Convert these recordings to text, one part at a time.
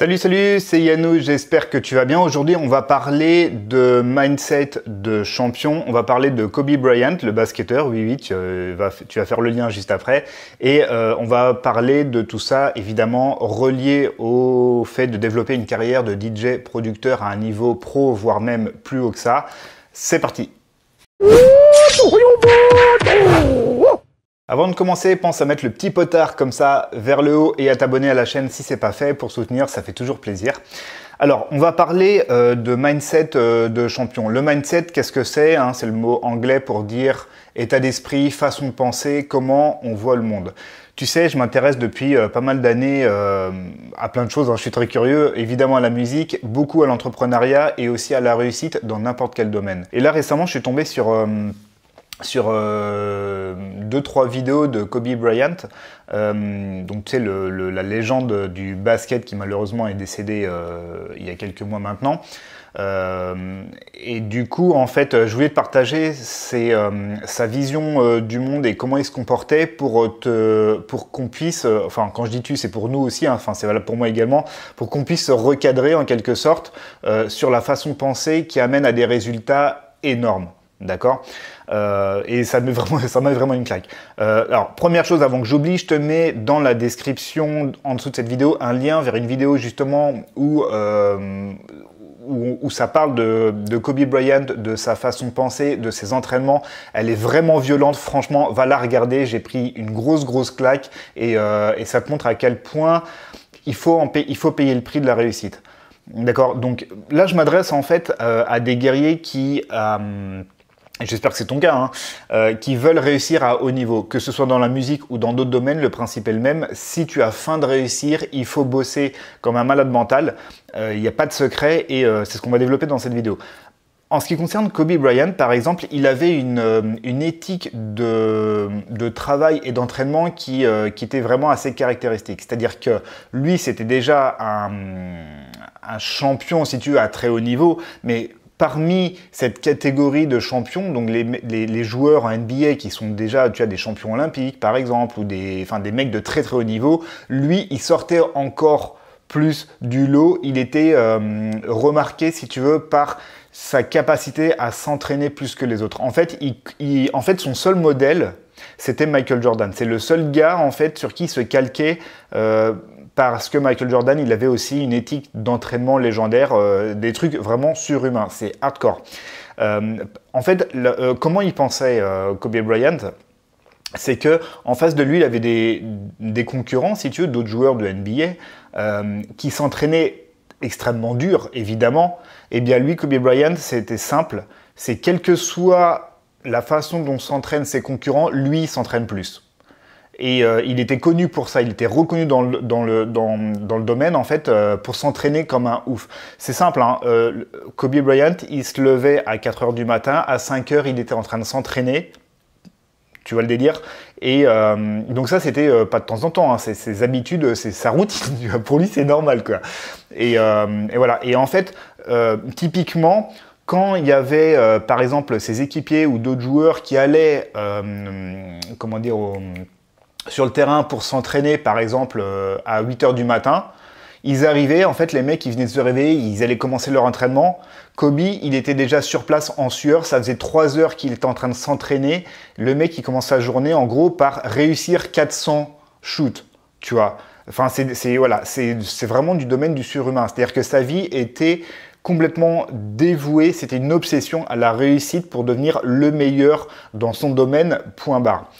Salut, salut, c'est Yannou, j'espère que tu vas bien. Aujourd'hui, on va parler de mindset de champion, on va parler de Kobe Bryant, le basketteur, oui, oui, tu, euh, vas, faire le lien juste après, et euh, on va parler de tout ça, évidemment, relié au fait de développer une carrière de DJ producteur à un niveau pro, voire même plus haut que ça. C'est parti. Avant de commencer, pense à mettre le petit potard comme ça vers le haut et à t'abonner à la chaîne si c'est pas fait pour soutenir, ça fait toujours plaisir. Alors, on va parler euh, de mindset euh, de champion. Le mindset, qu'est-ce que c'est hein? C'est le mot anglais pour dire état d'esprit, façon de penser, comment on voit le monde. Tu sais, je m'intéresse depuis euh, pas mal d'années à plein de choses. Hein. Je suis très curieux, évidemment à la musique, beaucoup à l'entrepreneuriat et aussi à la réussite dans n'importe quel domaine. Et là, récemment, je suis tombé sur sur euh, deux trois vidéos de Kobe Bryant, euh, donc tu sais le, la légende du basket qui malheureusement est décédé euh, il y a quelques mois maintenant. et du coup en fait je voulais te partager sa vision du monde et comment il se comportait pour te, pour qu'on puisse, enfin quand je dis tu c'est pour nous aussi, hein, enfin c'est valable pour moi également, pour qu'on puisse se recadrer en quelque sorte sur la façon de penser qui amène à des résultats énormes. D'accord euh, Et ça me vraiment, ça met vraiment une claque. Euh, alors, première chose, avant que j'oublie, je te mets dans la description, en dessous de cette vidéo, un lien vers une vidéo justement où, euh, où, ça parle de, Kobe Bryant, de sa façon de penser, de ses entraînements. Elle est vraiment violente, franchement, va la regarder. J'ai pris une grosse, grosse claque et, ça te montre à quel point il faut, il faut payer le prix de la réussite. D'accord Donc là, je m'adresse en fait à des guerriers qui j'espère que c'est ton cas, hein, euh, qui veulent réussir à haut niveau. Que ce soit dans la musique ou dans d'autres domaines, le principe est le même. Si tu as faim de réussir, il faut bosser comme un malade mental. Euh, il n'y a pas de secret et euh, c'est ce qu'on va développer dans cette vidéo. En ce qui concerne Kobe Bryant, par exemple, il avait une, éthique de, travail et d'entraînement qui, était vraiment assez caractéristique. C'est-à-dire que lui, c'était déjà un, un champion, si tu veux, à très haut niveau, mais parmi cette catégorie de champions, donc les, joueurs en NBA qui sont déjà tu as des champions olympiques par exemple, ou des, mecs de très très haut niveau, lui il sortait encore plus du lot, il était euh, remarqué si tu veux par sa capacité à s'entraîner plus que les autres. en fait son seul modèle c'était Michael Jordan. C'est le seul gars en fait sur qui se calquait euh, parce que Michael Jordan, il avait aussi une éthique d'entraînement légendaire, euh, des trucs vraiment surhumains. C'est hardcore. Euh, en fait, comment il pensait Kobe Bryant c'est que en face de lui, il avait des, des concurrents, si tu veux, d'autres joueurs de NBA qui s'entraînaient extrêmement dur, évidemment. Et eh bien lui, Kobe Bryant, c'était simple. C'est quel que soit la façon dont s'entraînent ses concurrents, lui, s'entraîne plus. Et euh, il était connu pour ça, il était reconnu dans le, dans le, dans, le domaine, en fait, euh, pour s'entraîner comme un ouf. C'est simple, hein, euh, Kobe Bryant, il se levait à 4h du matin, à 5h, il était en train de s'entraîner, tu vois le délire. Et donc ça, c'était pas de temps en temps, hein. c'est ses habitudes, c'est sa routine, pour lui, c'est normal, quoi. et, voilà, et en fait, typiquement, quand il y avait euh, par exemple ses équipiers ou d'autres joueurs qui allaient euh, comment dire sur le terrain pour s'entraîner par exemple euh, à 8h du matin, ils arrivaient, en fait les mecs ils venaient de se réveiller, ils allaient commencer leur entraînement. Kobe, il était déjà sur place en sueur, ça faisait 3 heures qu'il était en train de s'entraîner. Le mec il commence sa journée en gros par réussir 400 shoots, tu vois. Enfin, c'est voilà, vraiment du domaine du surhumain. C'est-à-dire que sa vie était complètement dévoué, c'était une obsession à la réussite pour devenir le meilleur dans son domaine, point barre.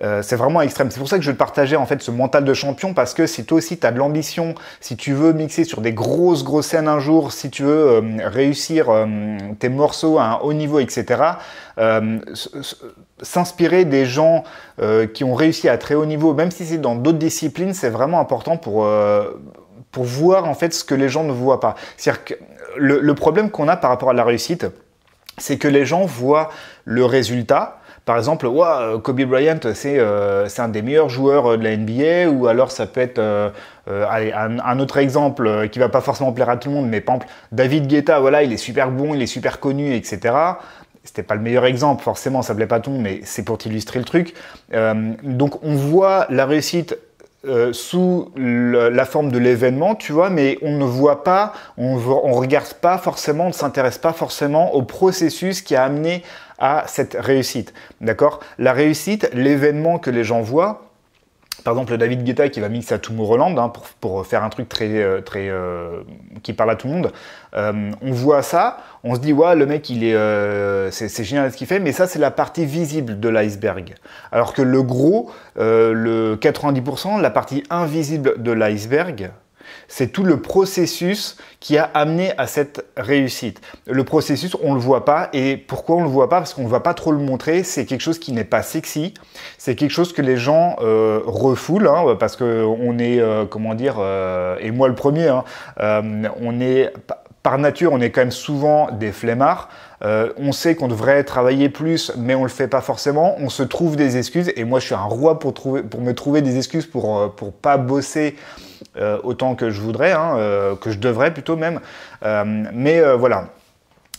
Euh, c'est vraiment extrême. C'est pour ça que je vais te partager en fait ce mental de champion parce que si toi aussi tu as de l'ambition, si tu veux mixer sur des grosses grosses scènes un jour, si tu veux euh, réussir euh, tes morceaux à un haut niveau, etc., s'inspirer des gens qui ont réussi à très haut niveau, même si c'est dans d'autres disciplines, c'est vraiment important pour pour voir en fait ce que les gens ne voient pas. C'est-à-dire que le, problème qu'on a par rapport à la réussite, c'est que les gens voient le résultat. Par exemple, Kobe Bryant, euh, c'est un des meilleurs joueurs de la NBA, ou alors ça peut être euh, euh, un, autre exemple qui va pas forcément plaire à tout le monde, mais par David Guetta, voilà, il est super bon, il est super connu, etc c'était pas le meilleur exemple, forcément, ça plaît pas à tout, le monde, mais c'est pour t'illustrer le truc. donc on voit la réussite euh, sous la forme de l'événement, tu vois, mais on ne voit pas, on ne regarde pas forcément, on ne s'intéresse pas forcément au processus qui a amené à cette réussite. D'accord La réussite, l'événement que les gens voient, par exemple David Guetta qui va mixer à Tomorrowland hein, pour, faire un truc très, euh, très euh, qui parle à tout le monde. Euh, on voit ça, on se dit ouais le mec il est c'est génial ce qu'il fait, mais ça c'est la partie visible de l'iceberg. Alors que le gros, le 90%, la partie invisible de l'iceberg, c'est tout le processus qui a amené à cette réussite. Le processus, on ne le voit pas. Et pourquoi on ne le voit pas Parce qu'on ne va pas trop le montrer. C'est quelque chose qui n'est pas sexy. C'est quelque chose que les gens euh, refoulent, hein, parce qu'on est, euh, comment dire, euh, et moi le premier, hein, on est par nature, on est quand même souvent des flemmards. on sait qu'on devrait travailler plus, mais on le fait pas forcément. On se trouve des excuses. Et moi, je suis un roi pour, pour me trouver des excuses pour, pour pas bosser euh, autant que je voudrais, hein, euh, que je devrais plutôt même. Euh, mais voilà.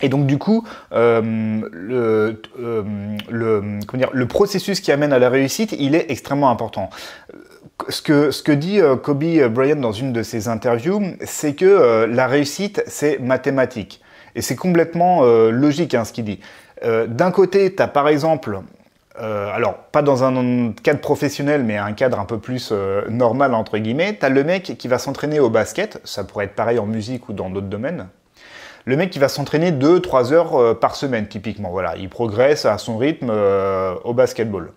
Et donc du coup, le, le, le processus qui amène à la réussite, il est extrêmement important. Ce que, ce que, dit Kobe Bryant dans une de ses interviews, c'est que la réussite, c'est mathématique. Et c'est complètement logique hein, ce qu'il dit. D'un côté, tu as par exemple euh, alors pas dans un cadre professionnel, mais un cadre un peu plus euh, normal entre guillemets, t'as le mec qui va s'entraîner au basket, ça pourrait être pareil en musique ou dans d'autres domaines. Le mec qui va s'entraîner 2-3 heures euh, par semaine typiquement, voilà, il progresse à son rythme au basketball.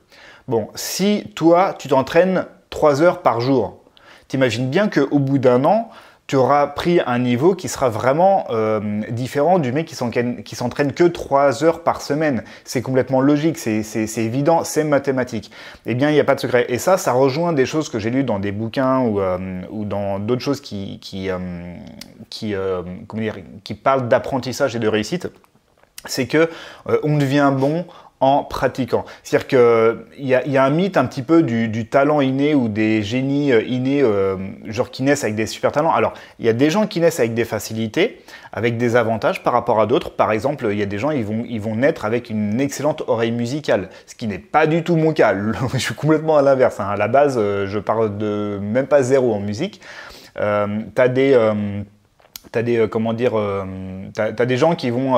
Bon, si toi tu t'entraînes 3 heures par jour, t'imagines bien qu'au bout d'un an, tu auras pris un niveau qui sera vraiment euh, différent du mec qui s'entraîne que 3 heures par semaine. C'est complètement logique, c'est évident, c'est mathématique. Eh bien, il n'y a pas de secret. Et ça, ça rejoint des choses que j'ai lues dans des bouquins ou, euh, dans d'autres choses qui, euh, qui, parlent d'apprentissage et de réussite c'est que on devient bon en pratiquant. C'est-à-dire qu'il y, a, un mythe un petit peu du, talent inné ou des génies euh, innés, euh, genre qui naissent avec des super talents. Alors, il y a des gens qui naissent avec des facilités, avec des avantages par rapport à d'autres. Par exemple, il y a des gens, ils vont, ils vont naître avec une excellente oreille musicale, ce qui n'est pas du tout mon cas. je suis complètement à l'inverse. Hein. À la base, euh, je parle de même pas zéro en musique. Tu as des... Tu as des comment dire Tu as, des gens qui vont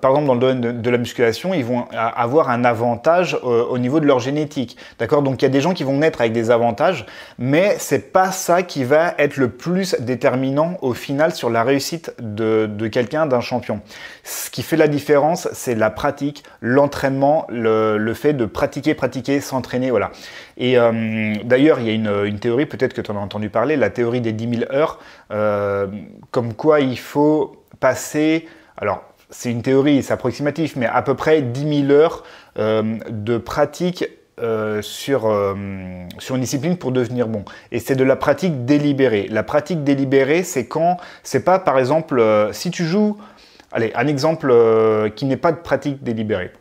par exemple dans le domaine de, la musculation, ils vont avoir un avantage euh, au niveau de leur génétique. D'accord Donc il y a des gens qui vont naître avec des avantages, mais c'est pas ça qui va être le plus déterminant au final sur la réussite de, quelqu'un, d'un champion. Ce qui fait la différence, c'est la pratique, l'entraînement, le, fait de pratiquer, pratiquer, s'entraîner, voilà. Et euh, d'ailleurs, il y a une, théorie, peut-être que tu en as entendu parler, la théorie des 10 000 heures, euh, comme quoi il faut passer... Alors, c'est une théorie, c'est approximatif, mais à peu près 10 000 heures euh, de pratique euh, sur, euh, sur une discipline pour devenir bon. Et c'est de la pratique délibérée. La pratique délibérée, c'est quand, c'est pas par exemple, si tu joues, allez, un exemple qui n'est pas de pratique délibérée.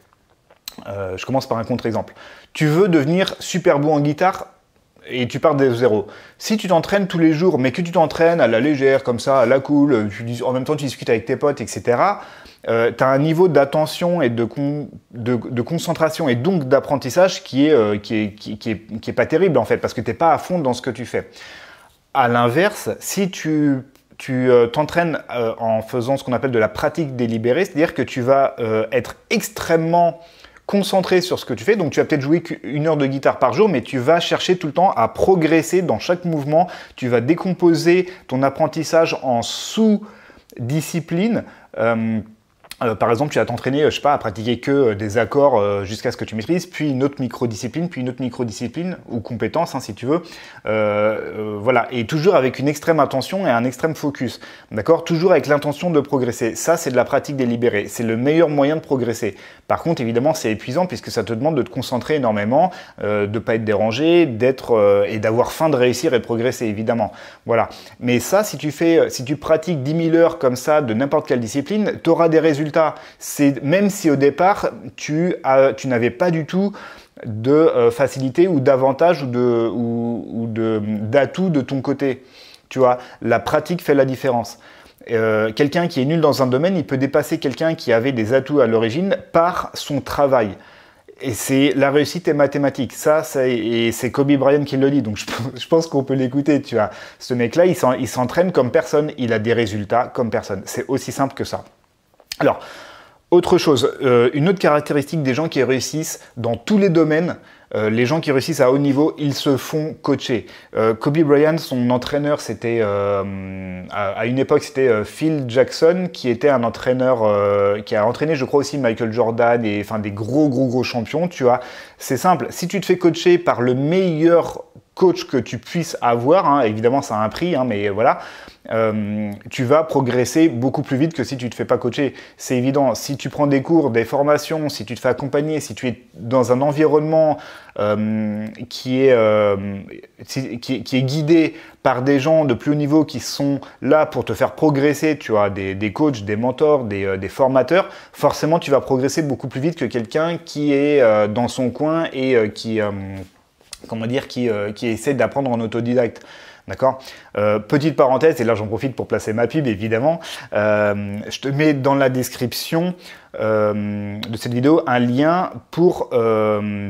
je commence par un contre-exemple. Tu veux devenir super bon en guitare et tu pars de zéro. Si tu t'entraînes tous les jours, mais que tu t'entraînes à la légère, comme ça, à la cool, en même temps tu discutes avec tes potes, etc., euh, tu as un niveau d'attention et de, de, concentration et donc d'apprentissage euh, qui est, qui, est, pas terrible en fait, parce que tu n'es pas à fond dans ce que tu fais. À l'inverse, si tu euh, t'entraînes en faisant ce qu'on appelle de la pratique délibérée, c'est-à-dire que tu vas être extrêmement concentré sur ce que tu fais. Donc tu vas peut-être jouer une heure de guitare par jour, mais tu vas chercher tout le temps à progresser dans chaque mouvement. Tu vas décomposer ton apprentissage en sous-disciplines. Euh, par exemple, tu vas t'entraîner, euh, je sais pas, à pratiquer que euh, des accords jusqu'à ce que tu maîtrises, puis une autre micro-discipline, puis une autre micro-discipline ou compétence, hein, si tu veux. voilà, et toujours avec une extrême attention et un extrême focus, d'accord Toujours avec l'intention de progresser. Ça, c'est de la pratique délibérée. C'est le meilleur moyen de progresser. Par contre, évidemment, c'est épuisant puisque ça te demande de te concentrer énormément, de ne pas être dérangé, d'être et d'avoir faim de réussir et progresser, évidemment. Voilà. Mais ça, si tu fais, si tu pratiques 10 000 heures comme ça de n'importe quelle discipline, tu auras des résultats c'est même si au départ, tu, tu n'avais pas du tout de euh, facilité ou d'avantage ou de, ou, de, d'atout de ton côté. Tu vois, la pratique fait la différence. Euh, quelqu'un qui est nul dans un domaine, il peut dépasser quelqu'un qui avait des atouts à l'origine par son travail. Et c'est la réussite est mathématique. Ça, c'est Kobe Bryant qui le dit. Donc je, pense qu'on peut l'écouter. Tu vois, ce mec-là, il s'entraîne comme personne. Il a des résultats comme personne. C'est aussi simple que ça. Alors, autre chose, euh, une autre caractéristique des gens qui réussissent dans tous les domaines, euh, les gens qui réussissent à haut niveau, ils se font coacher. Euh, Kobe Bryant, son entraîneur, c'était à, une époque, c'était Phil Jackson, qui était un entraîneur qui a entraîné, je crois aussi Michael Jordan et enfin des gros gros gros champions. Tu vois, c'est simple. Si tu te fais coacher par le meilleur coach que tu puisses avoir, hein. évidemment ça a un prix, hein, mais voilà, euh, tu vas progresser beaucoup plus vite que si tu ne te fais pas coacher. C'est évident, si tu prends des cours, des formations, si tu te fais accompagner, si tu es dans un environnement euh, qui, est, euh, est guidé par des gens de plus haut niveau qui sont là pour te faire progresser, tu as des, coachs, des mentors, des, des, formateurs, forcément tu vas progresser beaucoup plus vite que quelqu'un qui est dans son coin et qui comment dire, euh, qui, essaie d'apprendre en autodidacte. D'accord euh, Petite parenthèse, et là j'en profite pour placer ma pub évidemment. Euh, je te mets dans la description de cette vidéo un lien pour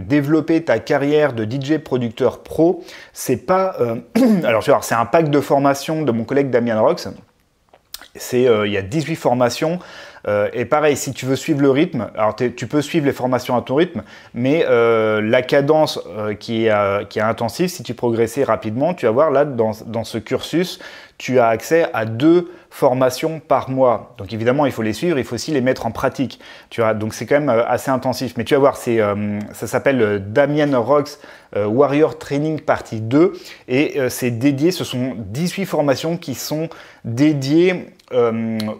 développer ta carrière de DJ producteur pro. C'est pas. alors c'est un pack de formation de mon collègue Damien Rox. C'est il y a 18 formations. Euh, et pareil, si tu veux suivre le rythme, alors tu peux suivre les formations à ton rythme, mais euh, la cadence euh, qui est, intensive, si tu progressais rapidement, tu vas voir là, dans, ce cursus, tu as accès à deux formations par mois. Donc évidemment, il faut les suivre, il faut aussi les mettre en pratique. Tu donc c'est quand même assez intensif. Mais tu vas voir, ça s'appelle Damien Rocks Warrior Training Partie 2 et c'est dédié, ce sont 18 formations qui sont dédiées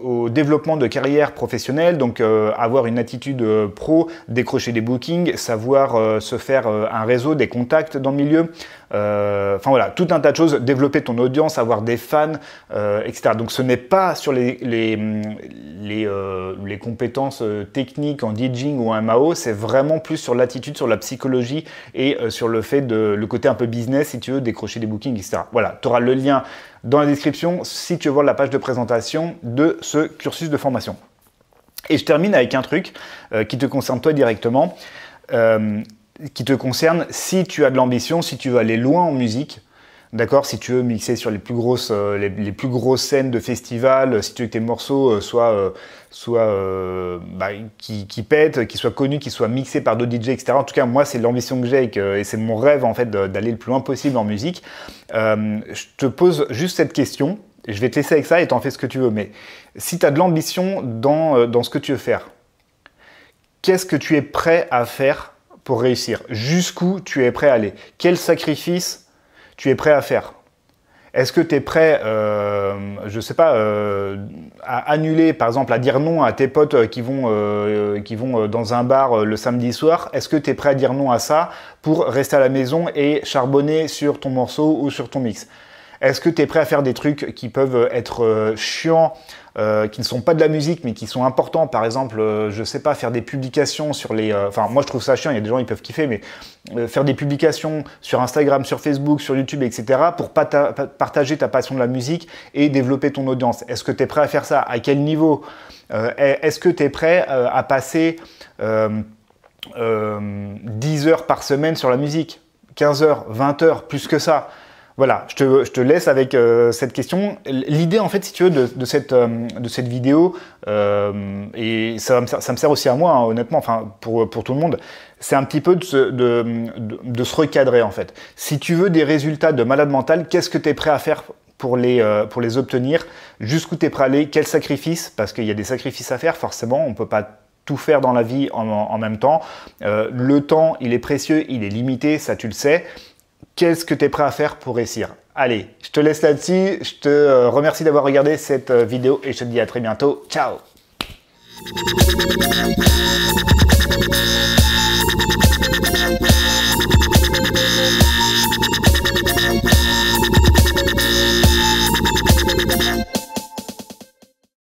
au développement de carrière professionnel, donc euh, avoir une attitude euh, pro, décrocher des bookings, savoir euh, se faire un réseau, des contacts dans le milieu. Enfin voilà, tout un tas de choses, développer ton audience, avoir des fans, etc. Donc ce n'est pas sur les, les, compétences techniques en DJing ou en MAO, c'est vraiment plus sur l'attitude, sur la psychologie et sur le fait de le côté un peu business, si tu veux, décrocher des bookings, etc. Voilà, tu auras le lien dans la description si tu veux voir la page de présentation de ce cursus de formation. Et je termine avec un truc euh, qui te concerne toi directement, euh, qui te concerne si tu as de l'ambition, si tu veux aller loin en musique, d'accord Si tu veux mixer sur les plus grosses, euh, les, plus grosses scènes de festival, si tu veux que tes morceaux soient, soient bah, qui, pètent, qui soient connus, qui soient mixés par d'autres DJ, etc. En tout cas, moi, c'est l'ambition que j'ai et, et c'est mon rêve en fait d'aller le plus loin possible en musique. je te pose juste cette question je vais te laisser avec ça et t'en fais ce que tu veux. Mais si tu as de l'ambition euh, dans, ce que tu veux faire, qu'est-ce que tu es prêt à faire pour réussir Jusqu'où tu es prêt à aller Quel sacrifice tu es prêt à faire Est-ce que tu es prêt, euh, je ne sais pas, euh, à annuler, par exemple, à dire non à tes potes qui vont, qui vont dans un bar le samedi soir Est-ce que tu es prêt à dire non à ça pour rester à la maison et charbonner sur ton morceau ou sur ton mix est-ce que tu es prêt à faire des trucs qui peuvent être euh, chiants, euh, qui ne sont pas de la musique, mais qui sont importants Par exemple, euh, je ne sais pas, faire des publications sur les... Enfin, moi, je trouve ça chiant, il y a des gens, qui peuvent kiffer, mais faire des publications sur Instagram, sur Facebook, sur YouTube, etc., pour partager ta passion de la musique et développer ton audience. Est-ce que tu es prêt à faire ça À quel niveau Est-ce que tu es prêt à passer 10 heures par semaine sur la musique 15 heures, 20 heures, plus que ça voilà, je te, laisse avec euh, cette question. L'idée, en fait, si tu veux, de, euh, cette, vidéo, euh, et ça me, sert aussi à moi, hein, honnêtement, enfin, pour, tout le monde, c'est un petit peu de se, recadrer, en fait. Si tu veux des résultats de malade mental, qu'est-ce que tu es prêt à faire pour les, pour les obtenir Jusqu'où tu es prêt à aller Quels sacrifices Parce qu'il y a des sacrifices à faire, forcément, on ne peut pas tout faire dans la vie en, en même temps. le temps, il est précieux, il est limité, ça tu le sais qu'est-ce que tu es prêt à faire pour réussir Allez, je te laisse là-dessus, je te euh, remercie d'avoir regardé cette euh, vidéo et je te dis à très bientôt. Ciao